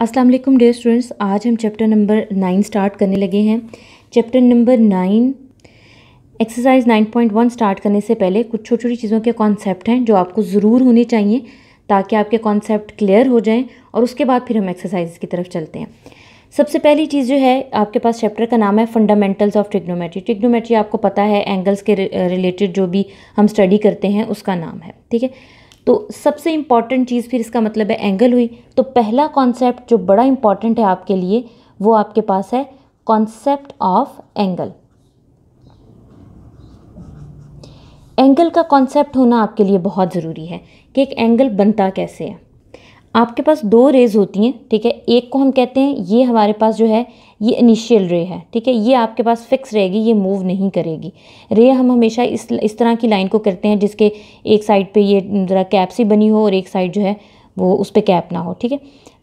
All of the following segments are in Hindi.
अस्सलाम वालेकुम डियर स्टूडेंट्स आज हम चैप्टर नंबर नाइन स्टार्ट करने लगे हैं chapter number nine exercise nine point one start करने से पहले कुछ छोटी छोटी चीज़ों के कॉन्सेप्ट हैं जो आपको ज़रूर होने चाहिए ताकि आपके कॉन्सेप्ट क्लियर हो जाएं और उसके बाद फिर हम एक्सरसाइज की तरफ चलते हैं सबसे पहली चीज़ जो है आपके पास चैप्टर का नाम है फंडामेंटल्स ऑफ ट्रिग्नोमेट्री ट्रिग्नोमेट्री आपको पता है एंगल्स के रिलेटेड जो भी हम स्टडी करते हैं उसका नाम है ठीक है तो सबसे इम्पॉर्टेंट चीज़ फिर इसका मतलब है एंगल हुई तो पहला कॉन्सेप्ट जो बड़ा इम्पॉर्टेंट है आपके लिए वो आपके पास है कॉन्सेप्ट ऑफ एंगल एंगल का कॉन्सेप्ट होना आपके लिए बहुत ज़रूरी है कि एक एंगल बनता कैसे है आपके पास दो रेज़ होती हैं ठीक है एक को हम कहते हैं ये हमारे पास जो है ये इनिशियल रे है ठीक है ये आपके पास फिक्स रहेगी ये मूव नहीं करेगी रे हम हमेशा इस इस तरह की लाइन को करते हैं जिसके एक साइड पे ये ज़रा कैप सी बनी हो और एक साइड जो है वो उस पर कैप ना हो ठीक है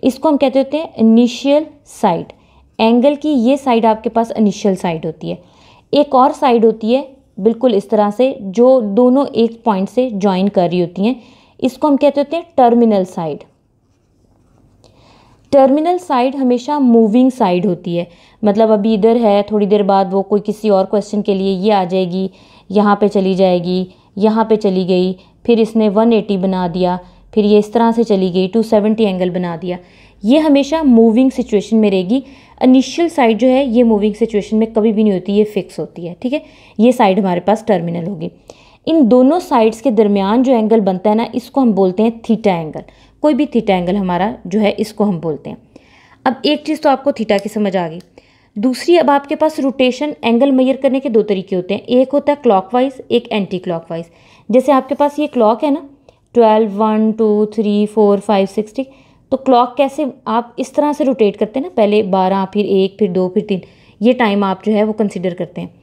इसको हम कहते होते हैं इनिशियल साइड एंगल की ये साइड आपके पास इनिशियल साइड होती है एक और साइड होती है बिल्कुल इस तरह से जो दोनों एक पॉइंट से ज्वाइन कर रही होती हैं इसको हम कहते होते हैं टर्मिनल साइड टर्मिनल साइड हमेशा मूविंग साइड होती है मतलब अभी इधर है थोड़ी देर बाद वो कोई किसी और क्वेश्चन के लिए ये आ जाएगी यहाँ पे चली जाएगी यहाँ पे चली गई फिर इसने 180 बना दिया फिर ये इस तरह से चली गई 270 एंगल बना दिया ये हमेशा मूविंग सिचुएशन में रहेगी इनिशियल साइड जो है ये मूविंग सिचुएशन में कभी भी नहीं होती ये फिक्स होती है ठीक है ये साइड हमारे पास टर्मिनल होगी इन दोनों साइड्स के दरमियान जो एंगल बनता है ना इसको हम बोलते हैं थीटा एंगल कोई भी थीटा एंगल हमारा जो है इसको हम बोलते हैं अब एक चीज़ तो आपको थीटा की समझ आ गई दूसरी अब आपके पास रोटेशन एंगल मैयर करने के दो तरीके होते हैं एक होता है क्लॉक एक एंटी क्लॉक जैसे आपके पास ये क्लॉक है ना twelve one two three four five six ठीक तो क्लॉक कैसे आप इस तरह से रोटेट करते हैं ना पहले बारह फिर एक फिर दो फिर तीन ये टाइम आप जो है वो कंसिडर करते हैं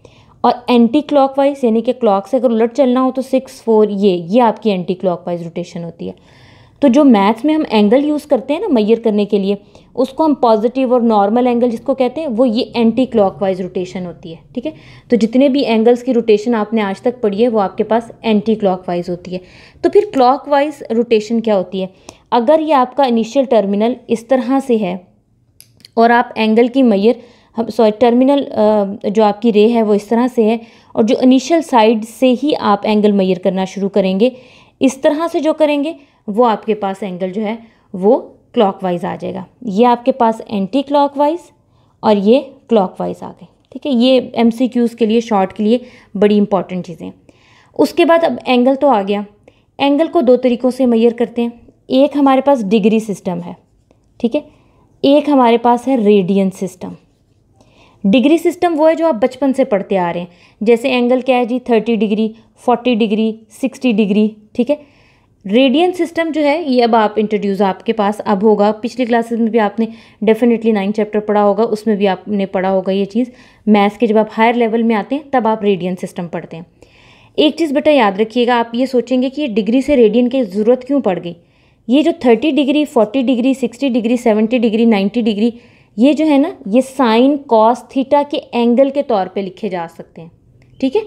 और एंटी क्लॉक यानी कि क्लॉक से अगर उलट चलना हो तो सिक्स फोर ये ये आपकी एंटी क्लॉक रोटेशन होती है तो जो मैथ्स में हम एंगल यूज़ करते हैं ना मैयर करने के लिए उसको हम पॉजिटिव और नॉर्मल एंगल जिसको कहते हैं वो ये एंटी क्लॉकवाइज रोटेशन होती है ठीक है तो जितने भी एंगल्स की रोटेशन आपने आज तक पढ़ी है वो आपके पास एंटी क्लॉकवाइज होती है तो फिर क्लॉकवाइज रोटेशन क्या होती है अगर ये आपका इनिशियल टर्मिनल इस तरह से है और आप एंगल की मैयर हम सॉरी टर्मिनल जो आपकी रे है वो इस तरह से है और जो इनिशियल साइड से ही आप एंगल मैयर करना शुरू करेंगे इस तरह से जो करेंगे वो आपके पास एंगल जो है वो क्लॉकवाइज आ जाएगा ये आपके पास एंटी क्लॉकवाइज और ये क्लॉकवाइज आ गए ठीक है ये एम के लिए शॉर्ट के लिए बड़ी इंपॉर्टेंट चीज़ें उसके बाद अब एंगल तो आ गया एंगल को दो तरीक़ों से मैयर करते हैं एक हमारे पास डिग्री सिस्टम है ठीक है एक हमारे पास है रेडियन सिस्टम डिग्री सिस्टम वो है जो आप बचपन से पढ़ते आ रहे हैं जैसे एंगल क्या है जी thirty degree forty degree sixty degree ठीक है रेडियन सिस्टम जो है ये अब आप इंट्रोड्यूस आपके पास अब होगा पिछली क्लासेस में भी आपने डेफिनेटली नाइन चैप्टर पढ़ा होगा उसमें भी आपने पढ़ा होगा ये चीज़ मैथ्स के जब आप हायर लेवल में आते हैं तब आप रेडियन सिस्टम पढ़ते हैं एक चीज़ बेटा याद रखिएगा आप ये सोचेंगे कि ये डिग्री से रेडियन की ज़रूरत क्यों पड़ गई ये जो thirty degree forty degree sixty degree seventy degree ninety degree ये जो है ना ये साइन कॉस थीटा के एंगल के तौर पे लिखे जा सकते हैं ठीक है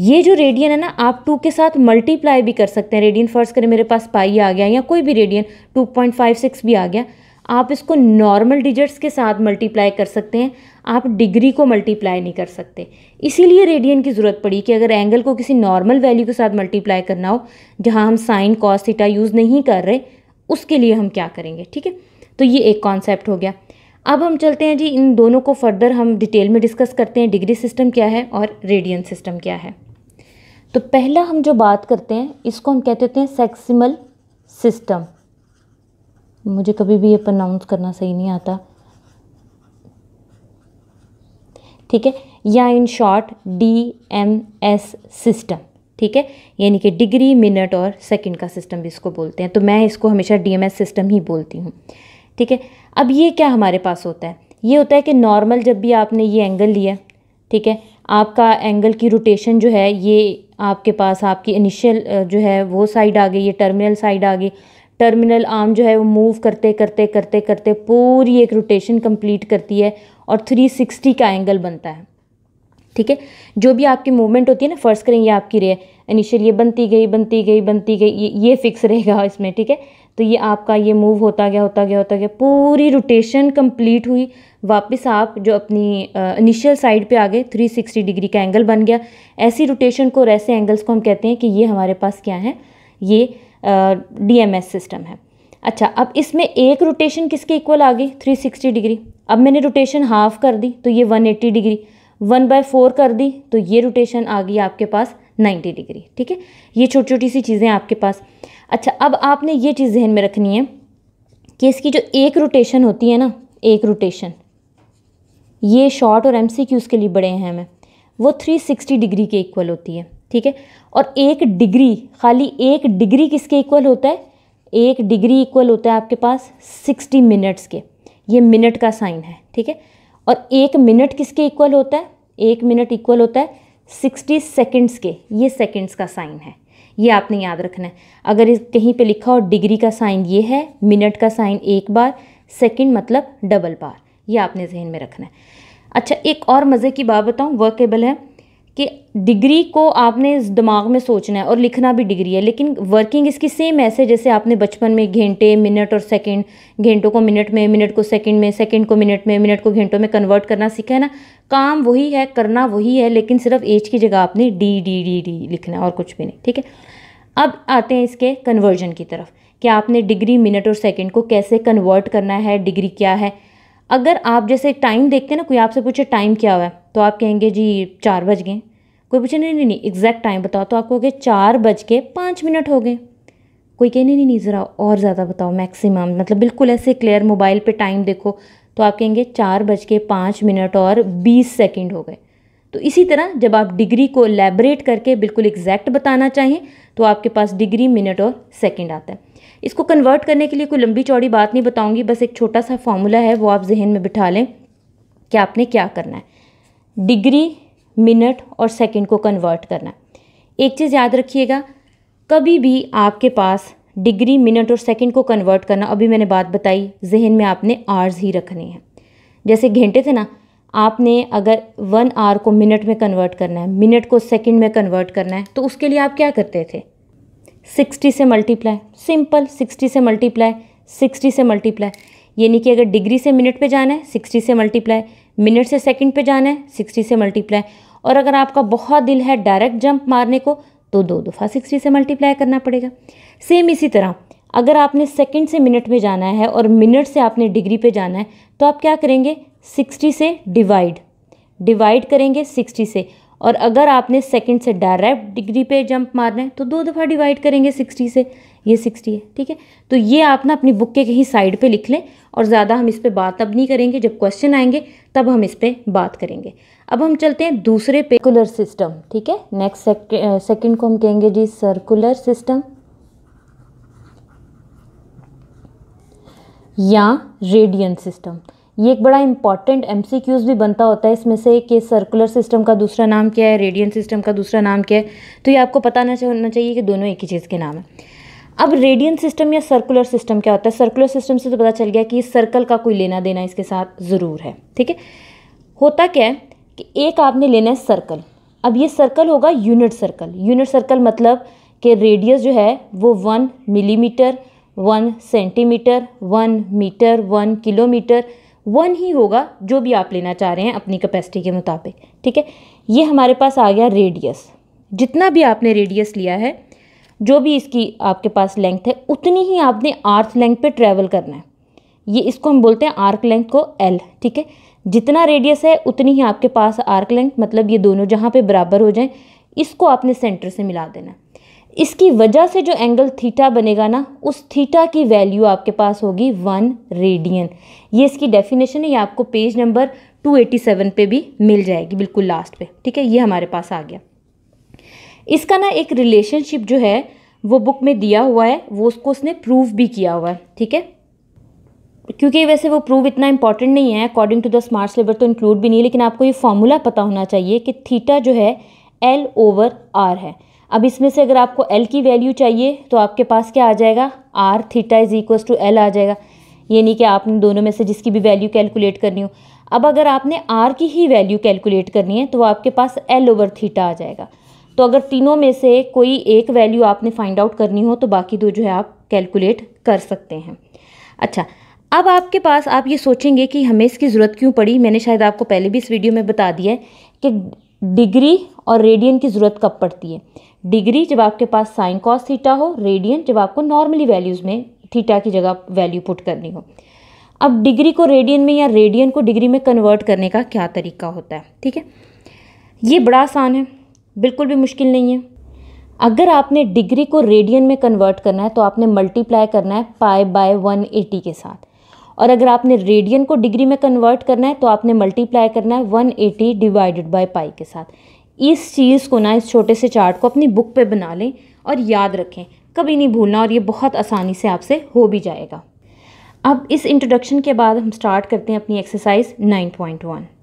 ये जो रेडियन है ना आप टू के साथ मल्टीप्लाई भी कर सकते हैं रेडियन फर्स्ट करें मेरे पास पाई आ गया या कोई भी radian two point five six भी आ गया आप इसको नॉर्मल डिजिट्स के साथ मल्टीप्लाई कर सकते हैं आप डिग्री को मल्टीप्लाई नहीं कर सकते इसीलिए रेडियन की ज़रूरत पड़ी कि अगर एंगल को किसी नॉर्मल वैल्यू के साथ मल्टीप्लाई करना हो जहाँ हम साइन कॉस थीटा यूज़ नहीं कर रहे उसके लिए हम क्या करेंगे ठीक है तो ये एक कॉन्सेप्ट हो गया अब हम चलते हैं जी इन दोनों को फर्दर हम डिटेल में डिस्कस करते हैं डिग्री सिस्टम क्या है और रेडियन सिस्टम क्या है तो पहला हम जो बात करते हैं इसको हम कहते हैं सेक्सिमल सिस्टम मुझे कभी भी ये प्रनाउंस करना सही नहीं आता ठीक है या in short D M S system ठीक है यानी कि डिग्री मिनट और सेकंड का सिस्टम भी इसको बोलते हैं तो मैं इसको हमेशा डी एम एस सिस्टम ही बोलती हूँ ठीक है अब ये क्या हमारे पास होता है ये होता है कि नॉर्मल जब भी आपने ये एंगल लिया ठीक है आपका एंगल की रोटेशन जो है ये आपके पास आपकी इनिशियल जो है वो साइड आ गई ये टर्मिनल साइड आ गई टर्मिनल आर्म जो है वो मूव करते करते करते करते पूरी एक रोटेशन कंप्लीट करती है और 360 का एंगल बनता है ठीक है जो भी आपकी मूवमेंट होती है ना फर्स्ट करें ये आपकी रे इनिशियल ये बनती गई बनती गई बनती गई ये ये फिक्स रहेगा इसमें ठीक है तो ये आपका ये मूव होता गया होता गया होता गया पूरी रोटेशन कंप्लीट हुई वापस आप जो अपनी इनिशियल साइड पे आ गए 360 डिग्री का एंगल बन गया ऐसी रोटेशन को और ऐसे एंगल्स को हम कहते हैं कि ये हमारे पास क्या है ये डीएमएस सिस्टम है अच्छा अब इसमें एक रोटेशन किसके इक्वल आ गई थ्री डिग्री अब मैंने रोटेशन हाफ कर दी तो ये one degree one by four कर दी तो ये रोटेशन आ गई आपके पास 90 डिग्री ठीक है ये छोटी छोटी सी चीज़ें आपके पास अच्छा अब आपने ये चीज़ जहन में रखनी है कि इसकी जो एक रोटेशन होती है ना एक रोटेशन ये शॉर्ट और एम सी क्यूज़ के लिए बड़े हैं हमें वो थ्री सिक्सटी डिग्री के इक्वल होती है ठीक है और एक डिग्री खाली एक डिग्री किसके इक्वल होता है एक डिग्री इक्वल होता है आपके पास सिक्सटी मिनट्स के ये मिनट का साइन है ठीक है और एक मिनट किसके इक्वल होता है एक मिनट इक्वल होता है सिक्सटी सेकेंड्स के ये सेकेंड्स का साइन है ये आपने याद रखना है अगर इस कहीं पे लिखा हो डिग्री का साइन ये है मिनट का साइन एक बार सेकंड मतलब डबल बार ये आपने जहन में रखना है अच्छा एक और मज़े की बात बताऊँ वर्केबल है कि डिग्री को आपने दिमाग में सोचना है और लिखना भी डिग्री है लेकिन वर्किंग इसकी सेम ऐसे जैसे आपने बचपन में घंटे मिनट और सेकंड घंटों को मिनट में मिनट को सेकंड में सेकंड को मिनट में मिनट को घंटों में कन्वर्ट करना सीखा है ना काम वही है करना वही है लेकिन सिर्फ एज की जगह आपने डी डी डी डी लिखना और कुछ भी नहीं ठीक है अब आते हैं इसके कन्वर्जन की तरफ कि आपने डिग्री मिनट और सेकेंड को कैसे कन्वर्ट करना है डिग्री क्या है अगर आप जैसे टाइम देखते हैं ना कोई आपसे पूछे टाइम क्या हुआ है तो आप कहेंगे जी चार बज गए कोई पूछे नहीं नहीं नहीं एग्जैक्ट टाइम बताओ तो आप कहोगे चार बज के पाँच मिनट हो गए कोई कहे नहीं नहीं ज़रा और ज़्यादा बताओ मैक्सिमम मतलब बिल्कुल ऐसे क्लियर मोबाइल पे टाइम देखो तो आप कहेंगे चार बज के पाँच मिनट और बीस सेकेंड हो गए तो इसी तरह जब आप डिग्री को लेबरेट करके बिल्कुल एग्जैक्ट बताना चाहें तो आपके पास डिग्री मिनट और सेकेंड आता है इसको कन्वर्ट करने के लिए कोई लंबी चौड़ी बात नहीं बताऊँगी बस एक छोटा सा फॉर्मूला है वो आप जहन में बिठा लें कि आपने क्या करना है डिग्री मिनट और सेकंड को कन्वर्ट करना एक चीज़ याद रखिएगा कभी भी आपके पास डिग्री मिनट और सेकंड को कन्वर्ट करना अभी मैंने बात बताई जहन में आपने आर्स ही रखने हैं जैसे घंटे थे ना आपने अगर वन आर को मिनट में कन्वर्ट करना है मिनट को सेकंड में कन्वर्ट करना है तो उसके लिए आप क्या करते थे सिक्सटी से मल्टीप्लाई सिंपल सिक्सटी से मल्टीप्लाई सिक्सटी से मल्टीप्लाई यानी कि अगर डिग्री से मिनट पे जाना है सिक्सटी से मल्टीप्लाई मिनट से सेकंड पे जाना है सिक्सटी से मल्टीप्लाई और अगर आपका बहुत दिल है डायरेक्ट जंप मारने को तो दो दफ़ा सिक्सटी से मल्टीप्लाई करना पड़ेगा सेम इसी तरह अगर आपने सेकंड से मिनट में जाना है और मिनट से आपने डिग्री पे जाना है तो आप क्या करेंगे सिक्सटी से डिवाइड डिवाइड करेंगे सिक्सटी से और अगर आपने सेकंड से डायरेक्ट डिग्री पे जंप मारना है तो दो दफ़ा डिवाइड करेंगे सिक्सटी से ये सिक्सटी है ठीक है तो ये आप ना अपनी बुक के कहीं साइड पे लिख लें और ज़्यादा हम इस पर बात अब नहीं करेंगे जब क्वेश्चन आएंगे तब हम इस पर बात करेंगे अब हम चलते हैं दूसरे पेकुलर सिस्टम ठीक है नेक्स्ट सेकेंड को हम कहेंगे जी सर्कुलर सिस्टम या रेडियन सिस्टम ये एक बड़ा इंपॉर्टेंट एम भी बनता होता है इसमें से कि सर्कुलर सिस्टम का दूसरा नाम क्या है रेडियन सिस्टम का दूसरा नाम क्या है तो ये आपको पता ना होना चाहिए कि दोनों एक ही चीज़ के नाम है अब रेडियन सिस्टम या सर्कुलर सिस्टम क्या होता है सर्कुलर सिस्टम से तो पता चल गया कि सर्कल का कोई लेना देना इसके साथ ज़रूर है ठीक है होता क्या है कि एक आपने लेना है सर्कल अब ये सर्कल होगा यूनिट सर्कल यूनिट सर्कल मतलब कि रेडियस जो है वो one millimetre one centimetre one metre one kilometre one ही होगा जो भी आप लेना चाह रहे हैं अपनी कैपेसिटी के मुताबिक ठीक है ये हमारे पास आ गया रेडियस जितना भी आपने रेडियस लिया है जो भी इसकी आपके पास लेंथ है उतनी ही आपने आर्थ लेंथ पे ट्रैवल करना है ये इसको हम बोलते हैं आर्क लेंथ को एल ठीक है जितना रेडियस है उतनी ही आपके पास आर्क लेंथ मतलब ये दोनों जहाँ पे बराबर हो जाएं इसको आपने सेंटर से मिला देना इसकी वजह से जो एंगल थीटा बनेगा ना उस थीटा की वैल्यू आपके पास होगी वन रेडियन ये इसकी डेफिनेशन है ये आपको पेज नंबर 287 पे भी मिल जाएगी बिल्कुल लास्ट पे ठीक है ये हमारे पास आ गया इसका ना एक रिलेशनशिप जो है वो बुक में दिया हुआ है वो उसको उसने प्रूव भी किया हुआ है ठीक है क्योंकि वैसे वो प्रूव इतना इंपॉर्टेंट नहीं है according to the smart syllabus तो इंक्लूड भी नहीं है लेकिन आपको ये फॉर्मूला पता होना चाहिए कि थीटा जो है एल ओवर आर है अब इसमें से अगर आपको एल की वैल्यू चाहिए तो आपके पास क्या आ जाएगा R theta is equal to L आ जाएगा ये नहीं कि आपने दोनों में से जिसकी भी वैल्यू कैलकुलेट करनी हो अब अगर आपने आर की ही वैल्यू कैलकुलेट करनी है तो आपके पास एल ओवर थीटा आ जाएगा तो अगर तीनों में से कोई एक वैल्यू आपने फाइंड आउट करनी हो तो बाकी दो जो है आप कैलकुलेट कर सकते हैं अच्छा अब आपके पास आप ये सोचेंगे कि हमें इसकी ज़रूरत क्यों पड़ी मैंने शायद आपको पहले भी इस वीडियो में बता दिया है कि डिग्री और रेडियन की ज़रूरत कब पड़ती है डिग्री जब आपके पास साइन कॉस थीटा हो रेडियन जब आपको नॉर्मली वैल्यूज़ में थीटा की जगह वैल्यू पुट करनी हो अब डिग्री को रेडियन में या रेडियन को डिग्री में कन्वर्ट करने का क्या तरीका होता है ठीक है ये बड़ा आसान है बिल्कुल भी मुश्किल नहीं है अगर आपने डिग्री को रेडियन में कन्वर्ट करना है तो आपने मल्टीप्लाई करना है पाई बाय 180 के साथ और अगर आपने रेडियन को डिग्री में कन्वर्ट करना है तो आपने मल्टीप्लाई करना है 180 डिवाइडेड बाय पाई के साथ इस चीज़ को ना इस छोटे से चार्ट को अपनी बुक पे बना लें और याद रखें कभी नहीं भूलना और ये बहुत आसानी से आपसे हो भी जाएगा अब इस इंट्रोडक्शन के बाद हम स्टार्ट करते हैं अपनी एक्सरसाइज नाइन